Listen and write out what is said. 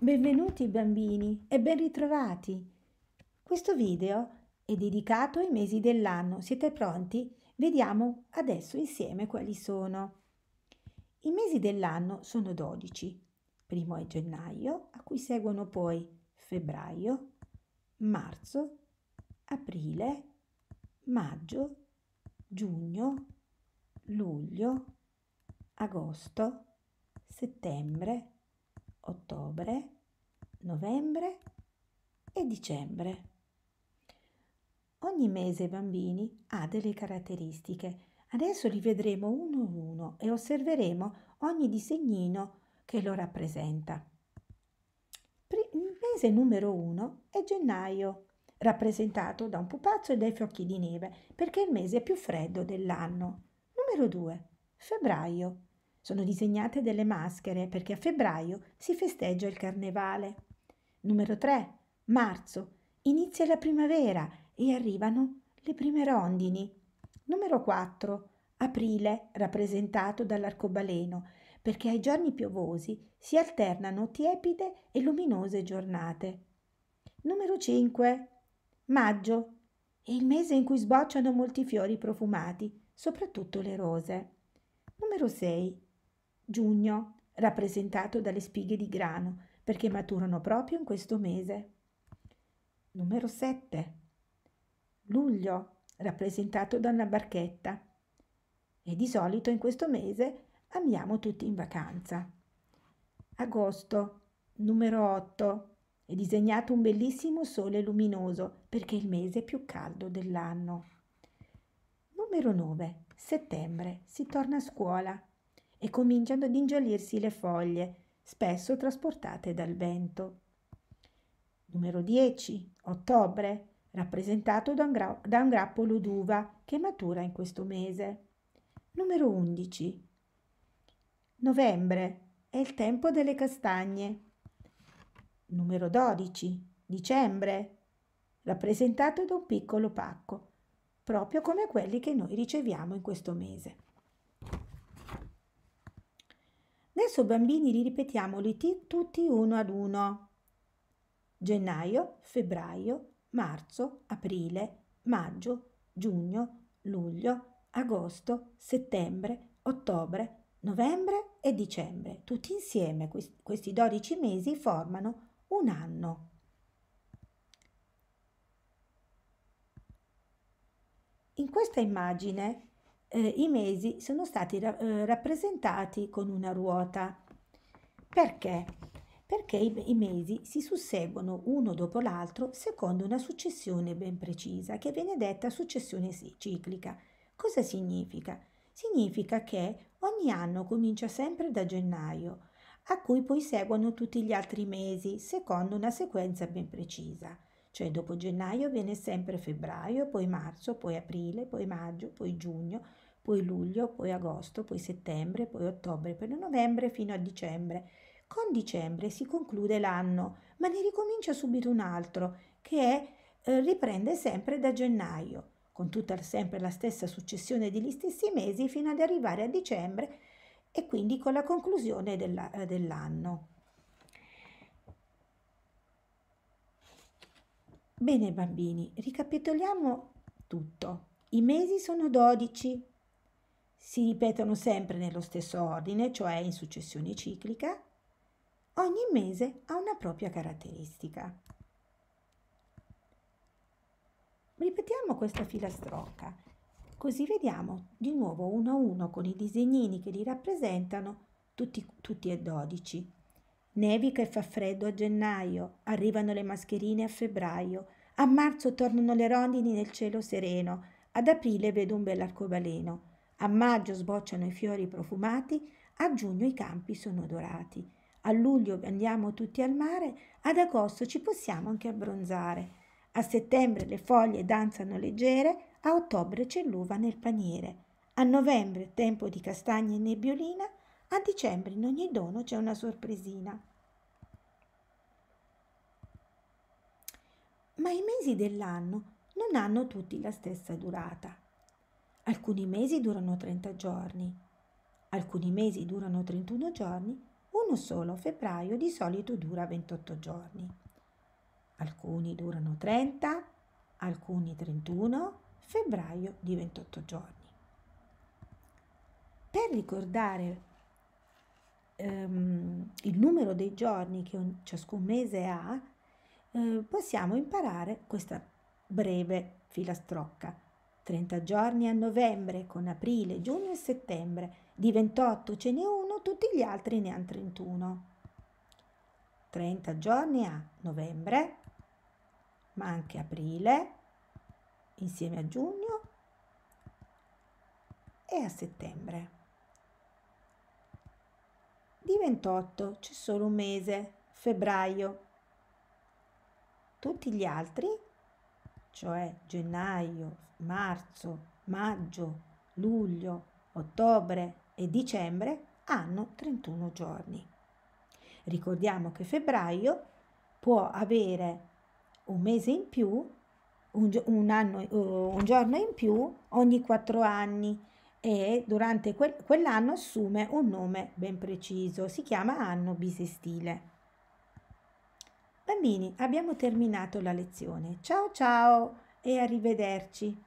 Benvenuti bambini e ben ritrovati! Questo video è dedicato ai mesi dell'anno. Siete pronti? Vediamo adesso insieme quali sono. I mesi dell'anno sono 12. Primo è gennaio, a cui seguono poi febbraio, marzo, aprile, maggio, giugno, luglio, agosto, settembre, ottobre, novembre e dicembre. Ogni mese i bambini ha delle caratteristiche. Adesso li vedremo uno a uno e osserveremo ogni disegnino che lo rappresenta. Il mese numero uno è gennaio, rappresentato da un pupazzo e dai fiocchi di neve, perché è il mese più freddo dell'anno. Numero due, febbraio, sono disegnate delle maschere perché a febbraio si festeggia il carnevale. Numero 3. Marzo. Inizia la primavera e arrivano le prime rondini. Numero 4. Aprile, rappresentato dall'arcobaleno, perché ai giorni piovosi si alternano tiepide e luminose giornate. Numero 5. Maggio. È il mese in cui sbocciano molti fiori profumati, soprattutto le rose. Numero 6. Giugno, rappresentato dalle spighe di grano, perché maturano proprio in questo mese. Numero 7. Luglio, rappresentato da una barchetta. E di solito in questo mese andiamo tutti in vacanza. Agosto, numero 8. È disegnato un bellissimo sole luminoso perché è il mese più caldo dell'anno. Numero 9. Settembre. Si torna a scuola e cominciano ad ingiallirsi le foglie, spesso trasportate dal vento. Numero 10. Ottobre, rappresentato da un, gra- da un grappolo d'uva che matura in questo mese. Numero 11. Novembre, è il tempo delle castagne. Numero 12. Dicembre, rappresentato da un piccolo pacco, proprio come quelli che noi riceviamo in questo mese. Adesso bambini li ripetiamo t- tutti uno ad uno. Gennaio, febbraio, marzo, aprile, maggio, giugno, luglio, agosto, settembre, ottobre, novembre e dicembre. Tutti insieme questi 12 mesi formano un anno. In questa immagine eh, i mesi sono stati ra eh, rappresentati con una ruota. Perché? Perché i, i mesi si susseguono uno dopo l'altro secondo una successione ben precisa, che viene detta successione ciclica. Cosa significa? Significa che ogni anno comincia sempre da gennaio, a cui poi seguono tutti gli altri mesi, secondo una sequenza ben precisa cioè dopo gennaio viene sempre febbraio, poi marzo, poi aprile, poi maggio, poi giugno, poi luglio, poi agosto, poi settembre, poi ottobre, poi novembre fino a dicembre. Con dicembre si conclude l'anno, ma ne ricomincia subito un altro, che è, eh, riprende sempre da gennaio, con tutta sempre la stessa successione degli stessi mesi fino ad arrivare a dicembre e quindi con la conclusione della, eh, dell'anno. Bene bambini, ricapitoliamo tutto. I mesi sono 12, si ripetono sempre nello stesso ordine, cioè in successione ciclica. Ogni mese ha una propria caratteristica. Ripetiamo questa filastrocca, così vediamo di nuovo uno a uno con i disegnini che li rappresentano tutti, tutti e 12 Nevica e fa freddo a gennaio, arrivano le mascherine a febbraio, a marzo tornano le rondini nel cielo sereno, ad aprile vedo un bell'arcobaleno, a maggio sbocciano i fiori profumati, a giugno i campi sono dorati, a luglio andiamo tutti al mare, ad agosto ci possiamo anche abbronzare, a settembre le foglie danzano leggere, a ottobre c'è l'uva nel paniere, a novembre tempo di castagne e nebbiolina, a dicembre in ogni dono c'è una sorpresina. Ma i mesi dell'anno non hanno tutti la stessa durata. Alcuni mesi durano 30 giorni, alcuni mesi durano 31 giorni, uno solo, febbraio, di solito dura 28 giorni. Alcuni durano 30, alcuni 31, febbraio di 28 giorni. Per ricordare ehm, il numero dei giorni che un, ciascun mese ha, eh, possiamo imparare questa breve filastrocca. 30 giorni a novembre con aprile, giugno e settembre, di 28 ce n'è uno, tutti gli altri ne hanno 31. 30 giorni a novembre, ma anche aprile, insieme a giugno e a settembre. Di 28 c'è solo un mese, febbraio. Tutti gli altri, cioè gennaio, marzo, maggio, luglio, ottobre e dicembre, hanno 31 giorni. Ricordiamo che febbraio può avere un mese in più, un, un, anno, eh, un giorno in più ogni 4 anni e durante quel, quell'anno assume un nome ben preciso, si chiama anno bisestile. Bambini, abbiamo terminato la lezione. Ciao ciao e arrivederci.